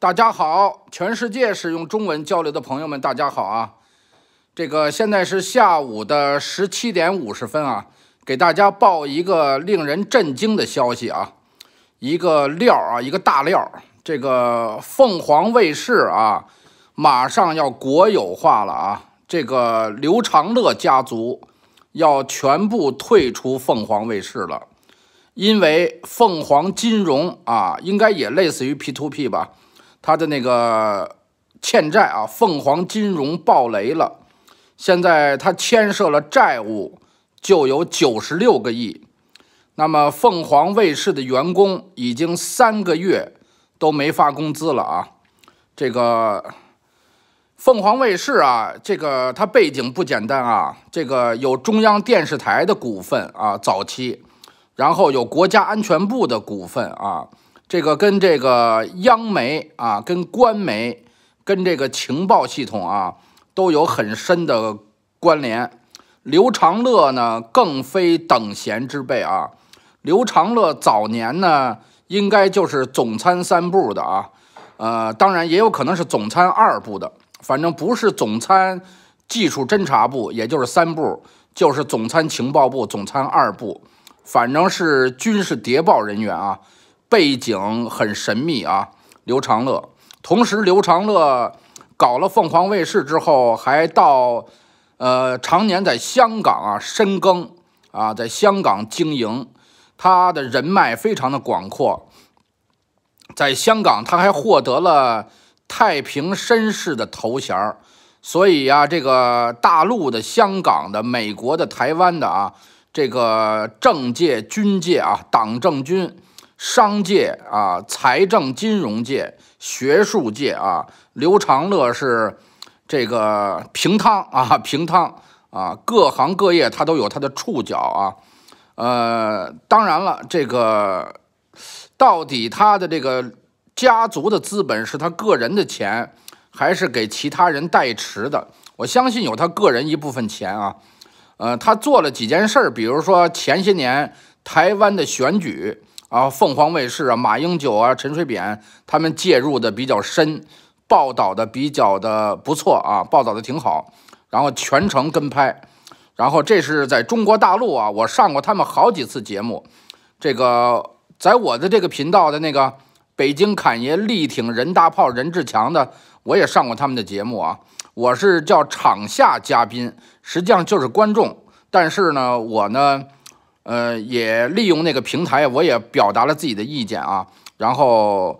大家好，全世界使用中文交流的朋友们，大家好啊！这个现在是下午的十七点五十分啊，给大家报一个令人震惊的消息啊，一个料啊，一个大料！这个凤凰卫视啊，马上要国有化了啊！这个刘长乐家族要全部退出凤凰卫视了，因为凤凰金融啊，应该也类似于 P to P 吧。他的那个欠债啊，凤凰金融爆雷了，现在他牵涉了债务就有九十六个亿，那么凤凰卫视的员工已经三个月都没发工资了啊，这个凤凰卫视啊，这个它背景不简单啊，这个有中央电视台的股份啊，早期，然后有国家安全部的股份啊。这个跟这个央媒啊，跟官媒，跟这个情报系统啊，都有很深的关联。刘长乐呢，更非等闲之辈啊。刘长乐早年呢，应该就是总参三部的啊，呃，当然也有可能是总参二部的，反正不是总参技术侦察部，也就是三部，就是总参情报部、总参二部，反正是军事谍报人员啊。背景很神秘啊，刘长乐。同时，刘长乐搞了凤凰卫视之后，还到呃常年在香港啊深耕啊，在香港经营，他的人脉非常的广阔。在香港，他还获得了太平绅士的头衔儿。所以呀，这个大陆的、香港的、美国的、台湾的啊，这个政界、军界啊，党政军。商界啊，财政金融界、学术界啊，刘长乐是这个平汤啊，平汤啊，各行各业他都有他的触角啊。呃，当然了，这个到底他的这个家族的资本是他个人的钱，还是给其他人代持的？我相信有他个人一部分钱啊。呃，他做了几件事儿，比如说前些年台湾的选举。啊，凤凰卫视啊，马英九啊，陈水扁，他们介入的比较深，报道的比较的不错啊，报道的挺好。然后全程跟拍，然后这是在中国大陆啊，我上过他们好几次节目。这个在我的这个频道的那个北京侃爷力挺任大炮任志强的，我也上过他们的节目啊。我是叫场下嘉宾，实际上就是观众，但是呢，我呢。呃，也利用那个平台，我也表达了自己的意见啊。然后，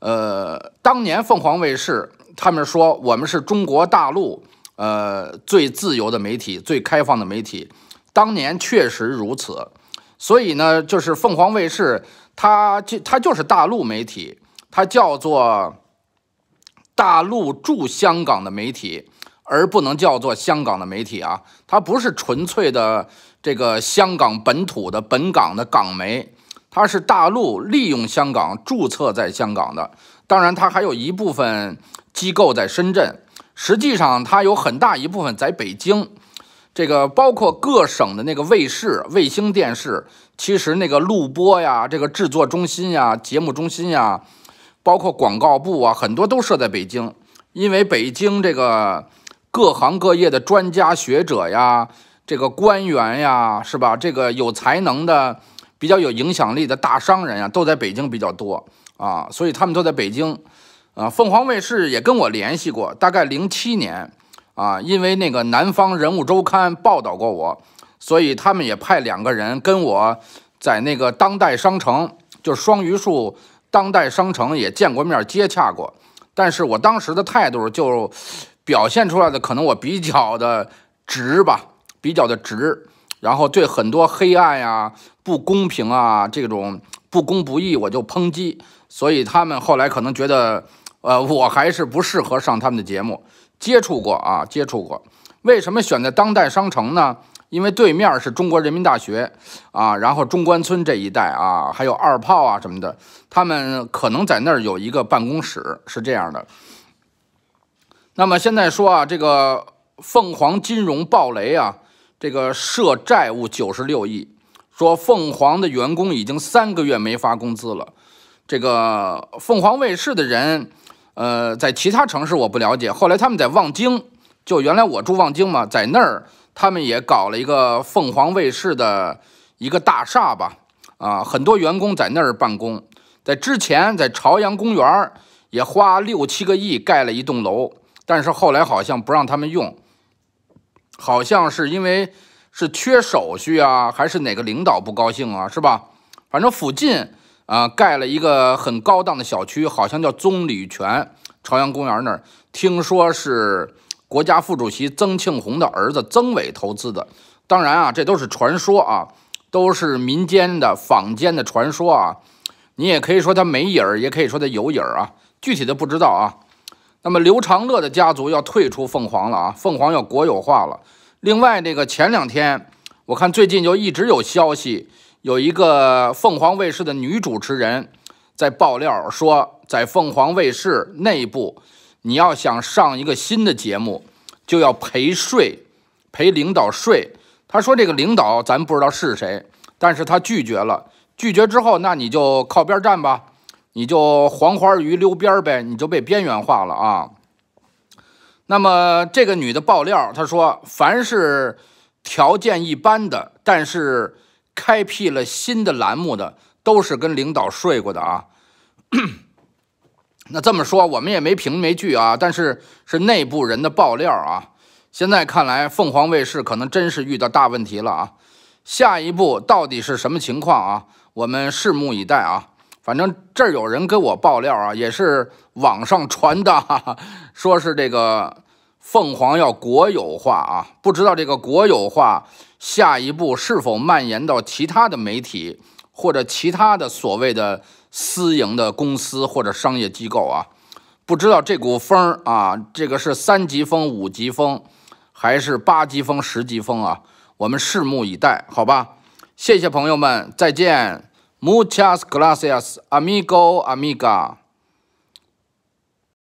呃，当年凤凰卫视他们说我们是中国大陆呃最自由的媒体、最开放的媒体，当年确实如此。所以呢，就是凤凰卫视，它就它就是大陆媒体，它叫做大陆驻香港的媒体。而不能叫做香港的媒体啊，它不是纯粹的这个香港本土的本港的港媒，它是大陆利用香港注册在香港的。当然，它还有一部分机构在深圳，实际上它有很大一部分在北京。这个包括各省的那个卫视、卫星电视，其实那个录播呀、这个制作中心呀、节目中心呀，包括广告部啊，很多都设在北京，因为北京这个。各行各业的专家学者呀，这个官员呀，是吧？这个有才能的、比较有影响力的大商人呀，都在北京比较多啊，所以他们都在北京。啊，凤凰卫视也跟我联系过，大概零七年啊，因为那个《南方人物周刊》报道过我，所以他们也派两个人跟我在那个当代商城，就是双榆树当代商城也见过面接洽过，但是我当时的态度就。表现出来的可能我比较的直吧，比较的直，然后对很多黑暗呀、不公平啊这种不公不义，我就抨击。所以他们后来可能觉得，呃，我还是不适合上他们的节目。接触过啊，接触过。为什么选在当代商城呢？因为对面是中国人民大学啊，然后中关村这一带啊，还有二炮啊什么的，他们可能在那儿有一个办公室，是这样的。那么现在说啊，这个凤凰金融暴雷啊，这个涉债务九十六亿，说凤凰的员工已经三个月没发工资了。这个凤凰卫视的人，呃，在其他城市我不了解。后来他们在望京，就原来我住望京嘛，在那儿他们也搞了一个凤凰卫视的一个大厦吧，啊，很多员工在那儿办公。在之前，在朝阳公园也花六七个亿盖了一栋楼。但是后来好像不让他们用，好像是因为是缺手续啊，还是哪个领导不高兴啊，是吧？反正附近啊盖了一个很高档的小区，好像叫棕榈泉朝阳公园那儿，听说是国家副主席曾庆红的儿子曾伟投资的。当然啊，这都是传说啊，都是民间的坊间的传说啊。你也可以说他没影儿，也可以说他有影儿啊，具体的不知道啊。那么刘长乐的家族要退出凤凰了啊！凤凰要国有化了。另外，那个前两天我看最近就一直有消息，有一个凤凰卫视的女主持人在爆料说，在凤凰卫视内部，你要想上一个新的节目，就要陪睡，陪领导睡。她说这个领导咱不知道是谁，但是他拒绝了，拒绝之后那你就靠边站吧。你就黄花鱼溜边呗，你就被边缘化了啊。那么这个女的爆料，她说，凡是条件一般的，但是开辟了新的栏目的，都是跟领导睡过的啊。那这么说，我们也没凭没据啊，但是是内部人的爆料啊。现在看来，凤凰卫视可能真是遇到大问题了啊。下一步到底是什么情况啊？我们拭目以待啊。反正这儿有人跟我爆料啊，也是网上传的，说是这个凤凰要国有化啊，不知道这个国有化下一步是否蔓延到其他的媒体或者其他的所谓的私营的公司或者商业机构啊？不知道这股风啊，这个是三级风、五级风，还是八级风、十级风啊？我们拭目以待，好吧？谢谢朋友们，再见。Muchas gracias, amigo, amiga.